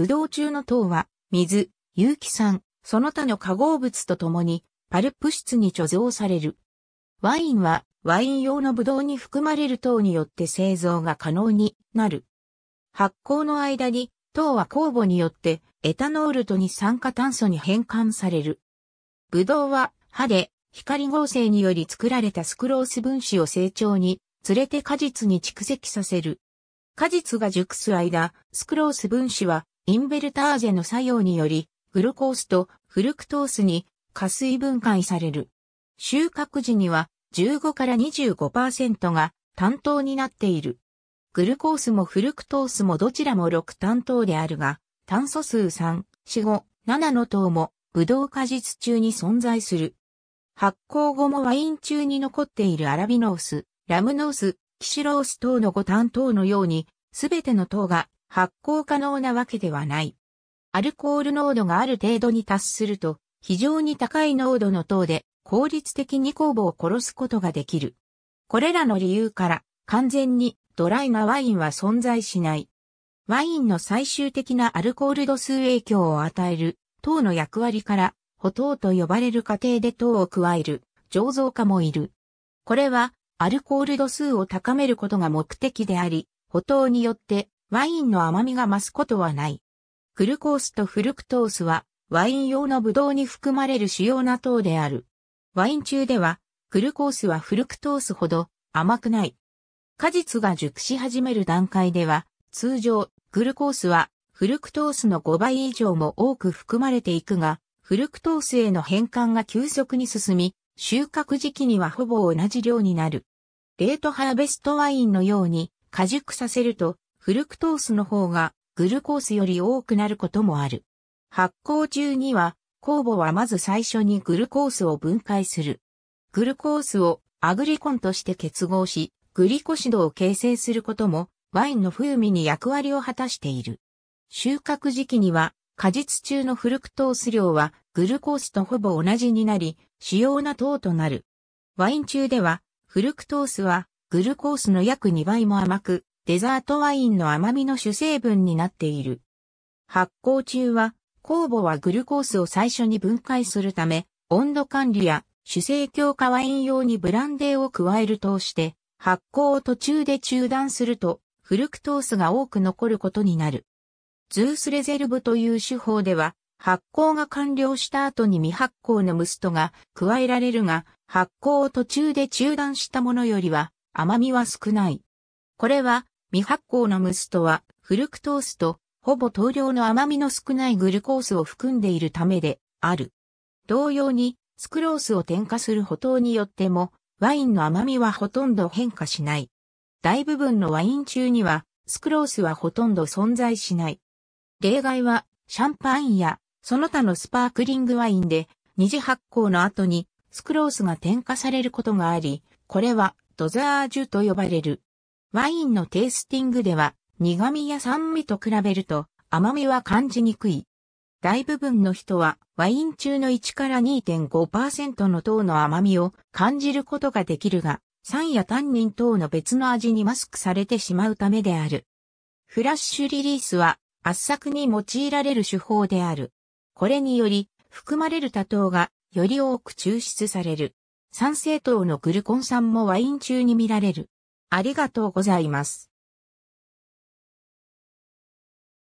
ブドウ中の糖は、水、有機酸、その他の化合物とともに、パルプ質に貯蔵される。ワインは、ワイン用のブドウに含まれる糖によって製造が可能になる。発酵の間に、糖は酵母によってエタノールと二酸化炭素に変換される。ブドウは歯で光合成により作られたスクロース分子を成長に連れて果実に蓄積させる。果実が熟す間、スクロース分子はインベルターゼの作用により、グルコースとフルクトースに加水分解される。収穫時には15から25%が担当になっている。グルコースもフルクトースもどちらも6担当であるが、炭素数3、4、5、7の糖もブドウ果実中に存在する。発酵後もワイン中に残っているアラビノース、ラムノース、キシロース等の5担当のように、すべての糖が発酵可能なわけではない。アルコール濃度がある程度に達すると、非常に高い濃度の糖で効率的に酵母を殺すことができる。これらの理由から、完全にドライなワインは存在しない。ワインの最終的なアルコール度数影響を与える糖の役割から、補糖と呼ばれる過程で糖を加える醸造家もいる。これはアルコール度数を高めることが目的であり、補糖によってワインの甘みが増すことはない。グルコースとフルクトースは、ワイン用のブドウに含まれる主要な糖である。ワイン中では、グルコースはフルクトースほど甘くない。果実が熟し始める段階では、通常、グルコースはフルクトースの5倍以上も多く含まれていくが、フルクトースへの変換が急速に進み、収穫時期にはほぼ同じ量になる。レートハーベストワインのように、果熟させると、フルクトースの方がグルコースより多くなることもある。発酵中には、酵母はまず最初にグルコースを分解する。グルコースをアグリコンとして結合し、グリコシドを形成することも、ワインの風味に役割を果たしている。収穫時期には、果実中のフルクトース量はグルコースとほぼ同じになり、主要な糖となる。ワイン中では、フルクトースはグルコースの約2倍も甘く、デザートワインの甘みの主成分になっている。発酵中は、酵母はグルコースを最初に分解するため、温度管理や主成強化ワイン用にブランデーを加える通して、発酵を途中で中断すると、フルクトースが多く残ることになる。ズースレゼルブという手法では、発酵が完了した後に未発酵のムストが加えられるが、発酵を途中で中断したものよりは甘みは少ない。これは未発酵の蒸スとは、フルクトースと、ほぼ等量の甘みの少ないグルコースを含んでいるためで、ある。同様に、スクロースを添加する補糖によっても、ワインの甘みはほとんど変化しない。大部分のワイン中には、スクロースはほとんど存在しない。例外は、シャンパンや、その他のスパークリングワインで、二次発酵の後に、スクロースが添加されることがあり、これは、ドザージュと呼ばれる。ワインのテイスティングでは苦味や酸味と比べると甘みは感じにくい。大部分の人はワイン中の1から2.5%の糖の甘みを感じることができるが、酸やタンニン等の別の味にマスクされてしまうためである。フラッシュリリースは圧搾に用いられる手法である。これにより含まれる多糖がより多く抽出される。酸性糖のグルコン酸もワイン中に見られる。ありがとうございます。